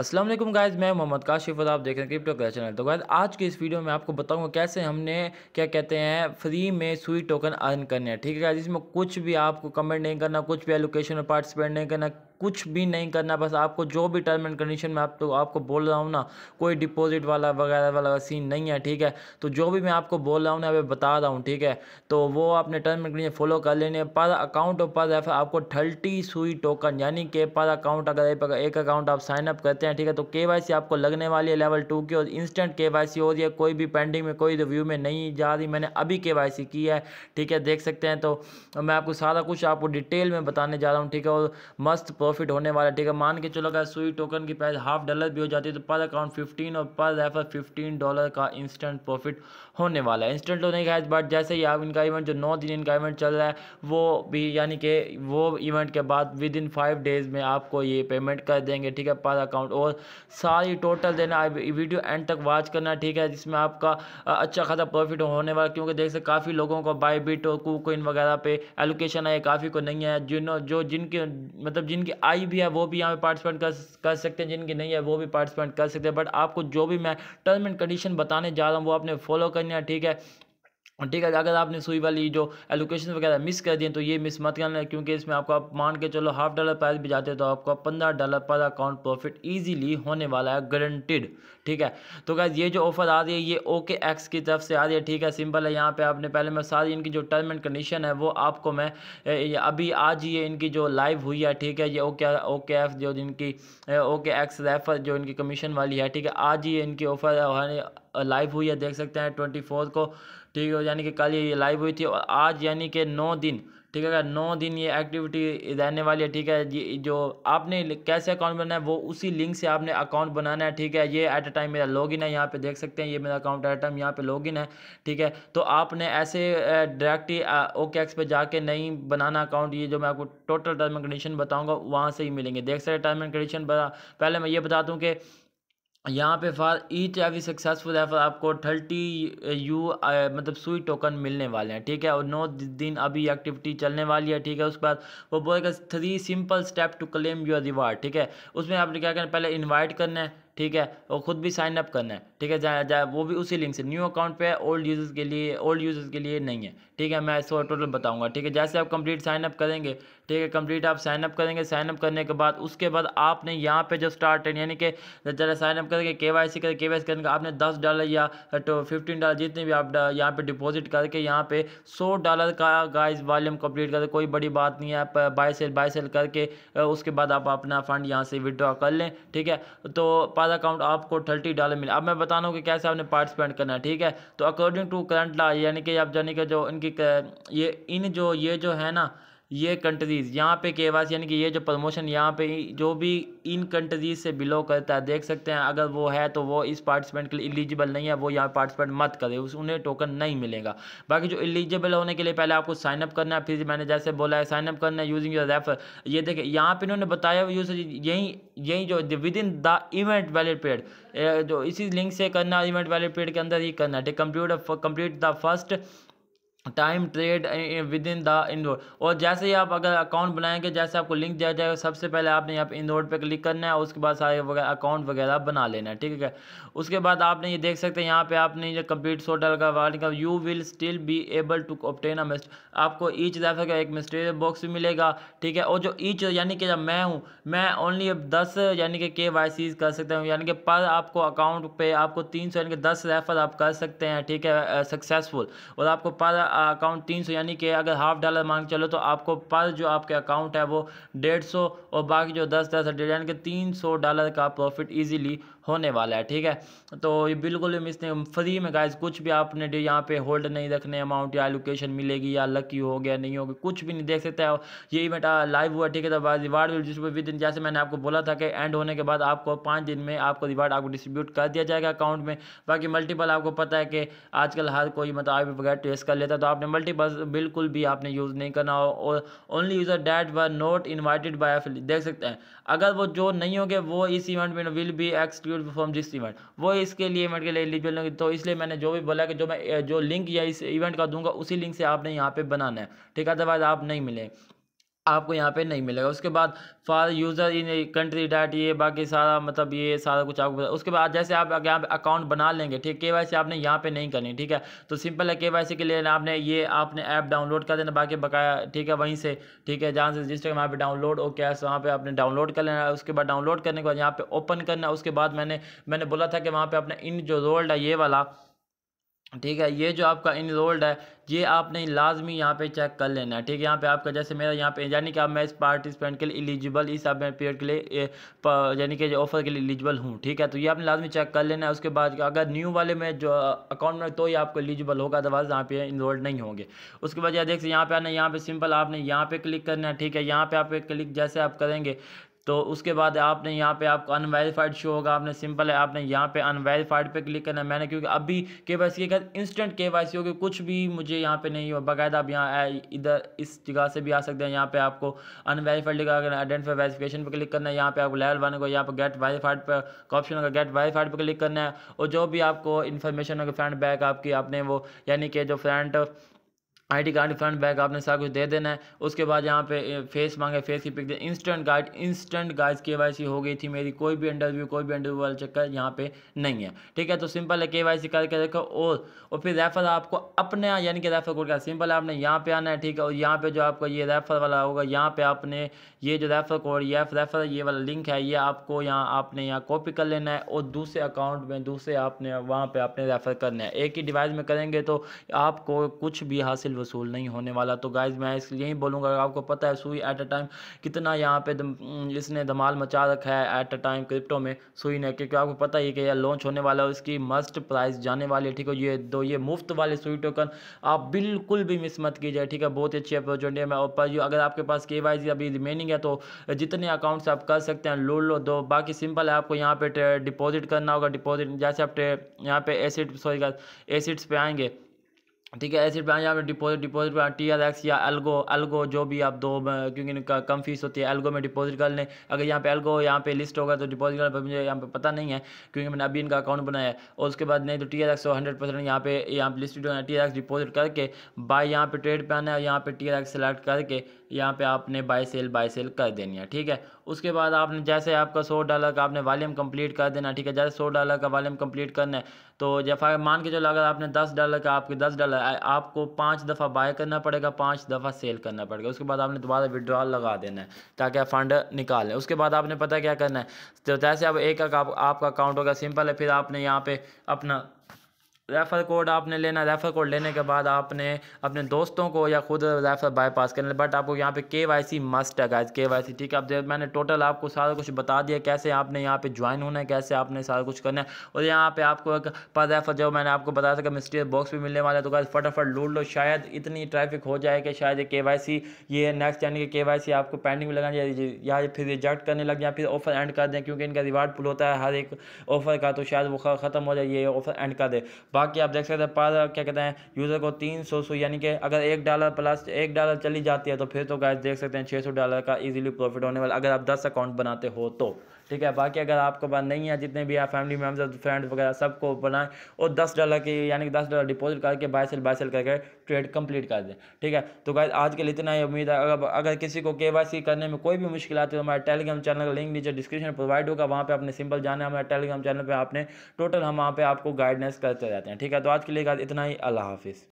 Aslam guys मैं मोहम्मद काशिफ और आप देख रहे हैं क्रिप्टो का चैनल तो गायज़ आज की इस वीडियो में आपको बताऊंगा कैसे हमने क्या कहते हैं फ्री में सुई टोकन अर्न करने हैं ठीक है गायज़ इसमें कुछ भी आपको कमेंट नहीं करना कुछ भी एलोकेशन में पार्टिसिपेट नहीं करना कुछ भी नहीं करना बस आपको जो भी टर्म एंड कंडीशन में आप तो आपको बोल रहा हूँ ना कोई डिपॉजिट वाला वगैरह वाला सीन नहीं है ठीक है तो जो भी मैं आपको बोल रहा हूँ ना अभी बता रहा हूँ ठीक है तो वो आपने टर्म एंड कंडीशन फॉलो कर लेने पर अकाउंट और पर रेफर आपको थर्टी सुई टोकन यानी कि पर अकाउंट अगर एक अकाउंट आप साइन अप करते हैं ठीक है तो के आपको लगने वाली है लेवल टू की और इंस्टेंट के हो रही है कोई भी पेंडिंग में कोई रिव्यू में नहीं जा रही मैंने अभी के की है ठीक है देख सकते हैं तो मैं आपको सारा कुछ आपको डिटेल में बताने जा रहा हूँ ठीक है और मस्त प्रॉफिट होने वाला है ठीक है मान के चलो अगर सुई टोकन की प्राइस हाफ डॉलर भी हो जाती है तो पर अकाउंट फिफ्टीन और पर रेफर फिफ्टीन डॉलर का इंस्टेंट प्रॉफिट होने वाला है इंस्टेंट तो नहीं खाए बट जैसे ही आप इनका इवेंट जो नौ दिन इनका इवेंट चल रहा है वो भी यानी कि वो इवेंट के बाद विद इन फाइव डेज में आपको ये पेमेंट कर देंगे ठीक है पर अकाउंट और सारी टोटल देना वीडियो एंड तक वॉच करना ठीक है जिसमें आपका अच्छा खासा प्रॉफिट होने वाला क्योंकि देख सकते काफ़ी लोगों को बाई बिट और कुकोइन वगैरह पे एलोकेशन आया काफ़ी को नहीं आया जिन जो जिनके मतलब जिनकी आई भी है वो भी यहाँ पे पार्टिसिपेंट कर कर सकते हैं जिनकी नहीं है वो भी पार्टिसिपेंट कर सकते हैं बट आपको जो भी मैं टर्म एंड कंडीशन बताने जा रहा हूँ वो आपने फॉलो करनी है ठीक है ठीक है अगर आपने सुई वाली जो एलोकेशन वगैरह मिस कर दिए तो ये मिस मत करना क्योंकि इसमें आपको आप मान के चलो हाफ डॉलर प्राइस भी जाते हैं तो आपको पंद्रह डॉलर पर अकाउंट प्रॉफिट इजीली होने वाला है गारंटेड ठीक है तो क्या ये जो ऑफर आ रही है ये ओके एक्स की तरफ से आ रही है ठीक है सिंपल है यहाँ पर आपने पहले मैं सारी इनकी जो टर्म एंड कंडीशन है वो आपको मैं अभी आज ये इनकी जो लाइव हुई है ठीक है ये ओके ओके एफ जो इनकी ओके एक्स रेफर जो इनकी कमीशन वाली है ठीक है आज ये इनकी ऑफर लाइव हुई है देख सकते हैं ट्वेंटी फोर को ठीक है यानी कि कल ये लाइव हुई थी और आज यानी कि नौ दिन ठीक है नौ दिन ये एक्टिविटी रहने वाली है ठीक है जो आपने कैसे अकाउंट बनाना है वो उसी लिंक से आपने अकाउंट बनाना है ठीक है ये एट अ टाइम मेरा लॉगिन है यहाँ पे देख सकते हैं ये मेरा अकाउंट एट अ टाइम यहाँ पे लॉगिन है ठीक है तो आपने ऐसे डायरेक्ट ही ओके एक्स पे जाके नहीं बनाना अकाउंट ये जो मैं आपको टोटल टर्म एंड कंडीशन बताऊँगा वहाँ से ही मिलेंगे देख सकते टर्म एंड कंडीशन पहले मैं ये बता दूँ कि यहाँ पे for each every successful offer आपको थर्टी यू uh, uh, मतलब सुई टोकन मिलने वाले हैं ठीक है और नौ दिन अभी एक्टिविटी चलने वाली है ठीक है उसके बाद वो बोलेगा three simple step to claim your reward ठीक है उसमें आपने क्या करना पहले इन्वाइट करना है ठीक है और ख़ुद भी साइन अप करना है ठीक है जा, जा वो भी उसी लिंक से न्यू अकाउंट पे ओल्ड यूज़र्स के लिए ओल्ड यूज़र्स के लिए नहीं है ठीक है मैं इसको टोटल बताऊंगा ठीक है जैसे आप कंप्लीट साइन अप करेंगे ठीक है कंप्लीट आप साइन अप करेंगे साइन अप करने के बाद उसके बाद आपने यहाँ पे जो स्टार्ट यानी कि जरा साइन अप करके के वाई सी करके के वाई सी आपने दस डॉलर या तो फिफ्टीन डॉलर जितने भी आप यहाँ पर डिपोजिट करके यहाँ पे सौ डॉलर का गाइज वॉल्यूम कम्प्लीट करके कोई बड़ी बात नहीं है आप बाई सेल बाई सेल करके उसके बाद आप अपना फ़ंड यहाँ से विड्रॉ कर लें ठीक है तो पास अकाउंट आपको थर्टी डॉलर मिले अब मैं बता रहा हूँ कि कैसे आपने पार्टिसिपेंट करना है ठीक है तो अकॉर्डिंग टू करंट लॉ यानी कि आप जानी के जो इनकी ये इन जो ये जो है ना ये कंट्रीज़ यहाँ पे के वास यानी कि ये जो प्रमोशन यहाँ पे जो भी इन कंट्रीज़ से बिलोंग करता है देख सकते हैं अगर वो है तो वो इस पार्टिसिपेंट के लिए एलिजिबल नहीं है वो यहाँ पार्टिसिपेंट मत करे उस उन्हें टोकन नहीं मिलेगा बाकी जो एलिजिबल होने के लिए पहले आपको साइनअप करना है फिर मैंने जैसे बोला है साइनअप करना है यूजिंग योर रेफर ये देखें यहाँ पर इन्होंने बताया यूज यही यही जो within the event valid period जो इसी लिंक से करना इवेंट वैलिड पीरियड के अंदर ही करना है computer complete the first time trade within the indoor और जैसे ही आप अगर अकाउंट बनाएंगे जैसे आपको लिंक दिया जाएगा सबसे पहले आपने यहाँ पे रोड पे क्लिक करना है उसके बाद सारे वगैरह अकाउंट वगैरह बना लेना है ठीक है उसके बाद आपने ये देख सकते हैं यहाँ पे आपने ये कंप्लीट सोटल का वार्ड का you will still be able to obtain a mist आपको ईच रेफर का एक मिस्ट्री बॉक्स भी मिलेगा ठीक है और जो ईच यानी कि जब मैं हूँ मैं ओनली अब दस यानी कि के वाई सीज कर सकता हूँ यानी कि पर आपको अकाउंट पर आपको तीन सौ यानी कि दस रेफर आप कर सकते हैं ठीक है सक्सेसफुल और आपको पर अकाउंट तीन सौ यानी कि अगर हाफ डॉलर मांग चलो तो आपको पर जो आपके अकाउंट है वो डेढ़ सौ और बाकी जो दस दस डेढ़ यानी कि तीन सौ डॉलर का प्रॉफिट ईजिली होने वाला है ठीक है तो ये बिल्कुल भी मिस नहीं फ्री में गाइज कुछ भी आपने यहाँ पे होल्ड नहीं रखने अमाउंट या एलोकेशन मिलेगी या लकी हो गया नहीं होगी कुछ भी नहीं देख सकते हो ये इवेंट लाइव हुआ ठीक है तो reward will distribute within जैसे मैंने आपको बोला था कि एंड होने के बाद आपको पाँच दिन में आपको रिवार्ड आपको डिस्ट्रीब्यूट कर दिया जाएगा अकाउंट में बाकी मल्टीपल आपको पता है कि आजकल हर कोई मतलब आई वगैरह टेस्ट कर लेता तो आपने मल्टीपल बिल्कुल भी आपने यूज़ नहीं करना हो और only user that were not invited by देख सकते हैं अगर वो जो नहीं होंगे वो इस इवेंट में विल बी एक्सक्लू विल परफॉर्म जिस इवेंट वो इसके लिए इवेंट के लिए एलिजिबल नहीं तो इसलिए मैंने जो भी बोला कि जो मैं जो लिंक या इस इवेंट का दूंगा उसी लिंक से आपने यहाँ पे बनाना है ठीक है अदरवाइज आप नहीं मिले आपको यहाँ पे नहीं मिलेगा उसके बाद for user in country that ये बाकी सारा मतलब ये सारा कुछ आपको उसके बाद जैसे आप यहाँ पे अकाउंट बना लेंगे ठीक के वाई सी आपने यहाँ पे नहीं करनी ठीक है तो सिंपल है के वाई सी के लिए आपने ये आपने ऐप डाउनलोड कर देना बाकी बकाया ठीक है वहीं से ठीक है जहाँ से रजिस्टर वहाँ पर डाउनलोड क्या है वहाँ पर आपने डाउनलोड कर लेना उसके बाद डाउनलोड करने के बाद यहाँ पर ओपन करना उसके बाद मैंने मैंने बोला था कि वहाँ पर अपना इन जो रोल्ड है ये वाला ठीक है ये जो आपका इनरोल्ड है ये आपने लाजमी यहाँ पे चेक कर लेना है ठीक है यहाँ पे आपका जैसे मेरा यहाँ पे यानी कि आप मैं इस पार्टिसिपेंट के लिए एलिजिबल इस अब पीरियड के लिए यानी कि ऑफर के लिए एलिजिबल हूँ ठीक है तो ये आपने लाजमी चेक कर लेना है उसके बाद अगर न्यू वाले में जो अकाउंट में तो ही आपको एलिजिबल होगा अदरवाइज यहाँ पे इनरोल्ड नहीं होंगे उसके बाद यहाँ देख यहाँ पे आना यहाँ पे सिंपल आपने यहाँ पे क्लिक करना है ठीक है यहाँ पे आप क्लिक जैसे आप करेंगे तो उसके बाद आपने यहाँ पे आपको अनवेरीफाइड शो होगा आपने सिंपल है आपने यहाँ पे अनवेरीफाइड पे क्लिक करना है मैंने क्योंकि अभी के वाई सी के इंस्टेंट के वाई सी होगी कुछ भी मुझे यहाँ पे नहीं हो बाकायदा आप यहाँ इधर इस जगह से भी आ सकते हैं यहाँ पे आपको अनवेरीफाइड लिखा करना आइडेंटिफाई वेरीफिकेशन पर क्लिक करना है यहाँ पे आपको लेवल वन को यहाँ पर गेट वेरीफाइड पर ऑप्शन होगा गेट वेरीफाइड पर क्लिक करना है और जो भी आपको इन्फॉर्मेशन होगी फ्रेंड बैक आपकी आपने वो यानी कि जो friend ID card front back आपने सारा कुछ दे देना है उसके बाद यहाँ पे फेस मांगे फेस की पिक दे instant guide instant guide K Y C हो गई थी मेरी कोई भी इंटरव्यू कोई भी इंटरव्यू वाला चक्कर यहाँ पे नहीं है ठीक है तो सिंपल है के वाई सी करके देखो और और फिर रेफर आपको अपने यानी कि रेफर कोड का सिंपल है आपने यहाँ पे आना है ठीक है और यहाँ पे जो आपका ये रेफर वाला होगा यहाँ पे आपने ये जो रेफर कोड ये रेफर ये वाला लिंक है ये आपको यहाँ आपने यहाँ कॉपी कर लेना है और दूसरे अकाउंट में दूसरे आपने वहाँ पर आपने रेफर करना है एक ही डिवाइस में करेंगे तो आपको कुछ भी हासिल हासिल वसूल नहीं होने वाला तो गाइज मैं इस यही बोलूँगा आपको पता है सुई एट अ टाइम कितना यहाँ पे इसने धमाल मचा रखा है एट अ टाइम क्रिप्टो में सुई ने क्योंकि आपको पता ही कि यह लॉन्च होने वाला है इसकी मस्ट प्राइस जाने वाली है ठीक है ये दो ये मुफ्त वाले सुई टोकन आप बिल्कुल भी मिस मत कीजिए ठीक है बहुत अच्छी अपॉर्चुनिटी है और अगर आपके पास के अभी रिमेनिंग है तो जितने अकाउंट्स आप कर सकते हैं लोड लो दो बाकी सिंपल है आपको यहाँ पे डिपॉजिट करना होगा डिपॉजिट जैसे आप यहाँ पे एसिड सॉरी एसिड्स पे आएंगे ठीक है एसिड प्लान यहाँ deposit deposit deposit T L X या एल्गो एल्गो जो भी आप दो क्योंकि इनका कम फीस होती है एल्गो में डिपॉजिट कर लें अगर यहाँ पे एल्गो यहाँ पे लिस्ट होगा तो डिपॉजिट कर मुझे यहाँ पे पता नहीं है क्योंकि मैंने अभी इनका अकाउंट बनाया है और उसके बाद नहीं तो T L X hundred percent यहाँ पे यहाँ पे लिस्ट होना है टी एल एक्स डिपॉजिट करके बाय यहाँ पे ट्रेड पे आना है और यहाँ पे टी एल एक्स सेलेक्ट करके यहाँ पे आपने बाय सेल बाय सेल कर देनी है ठीक है उसके बाद आपने जैसे आपका सौ डॉलर का आपने वॉल्यूम कंप्लीट कर देना ठीक है जैसे सौ डॉलर का वॉल्यूम कंप्लीट करना है तो जैसा मान के चलो अगर आपने दस डॉलर का आपके दस डॉलर आपको पाँच दफ़ा बाय करना पड़ेगा पाँच दफ़ा सेल करना पड़ेगा उसके बाद आपने दोबारा विड्रॉल लगा देना है ताकि आप फंड निकालें उसके बाद आपने पता क्या करना है तो जैसे अब एक आपका अकाउंट होगा सिंपल है फिर आपने यहाँ पर अपना रेफ़र कोड आपने लेना रेफ़र कोड लेने के बाद आपने अपने दोस्तों को या खुद रेफ़र बाईपास करना बट आपको यहाँ पे के वाई सी मस्ट है गाइज के वाई सी ठीक है अब जब मैंने टोटल आपको सारा कुछ बता दिया कैसे आपने यहाँ पे ज्वाइन होना है कैसे आपने सारा कुछ करना है और यहाँ पे आपको एक पर रेफ़र जो मैंने आपको बताया था कि मिस्ट्री बॉक्स भी मिलने वाला है तो गाइज फटाफट लूट लो शायद इतनी ट्रैफिक हो जाए कि शायद ये के वाई सी ये नेक्स्ट यानी कि के वाई सी आपको पेंडिंग में लगाना या फिर रिजेक्ट करने लग या फिर ऑफ़र एंड कर दें क्योंकि इनका रिवार्ड पुल होता है हर एक ऑफ़र का तो शायद वो ख़त्म हो जाए ये ऑफ़र एंड कर दे बाकी आप देख सकते हैं पर क्या कहते हैं यूज़र को तीन सौ सौ यानी कि अगर एक डॉलर प्लस एक डॉलर चली जाती है तो फिर तो गैस देख सकते हैं छः सौ डॉलर का इजीली प्रॉफिट होने वाला अगर आप दस अकाउंट बनाते हो तो ठीक है बाकी अगर आपके पास नहीं है जितने भी आप फैमिली मेम्बर्स फ्रेंड्स वगैरह सबको बनाएं और दस डॉलर की यानी कि दस डॉलर डिपॉजिट करके बाय सेल बाय सेल करके ट्रेड कंप्लीट कर दें ठीक है तो गाय आज के लिए इतना ही उम्मीद है अगर अगर किसी को के करने में कोई भी मुश्किल आती है तो हमारे टेलीग्राम चैनल का लिंक नीचे डिस्क्रिप्शन प्रोवाइड होगा वहाँ पर अपने सिंपल जाना हमारे टेलीग्राम चैनल पर आपने टोटल हम वहाँ पर आपको गाइडेंस करते रहते हैं ठीक है तो आज के लिए इतना ही अल्लाह हाफिज़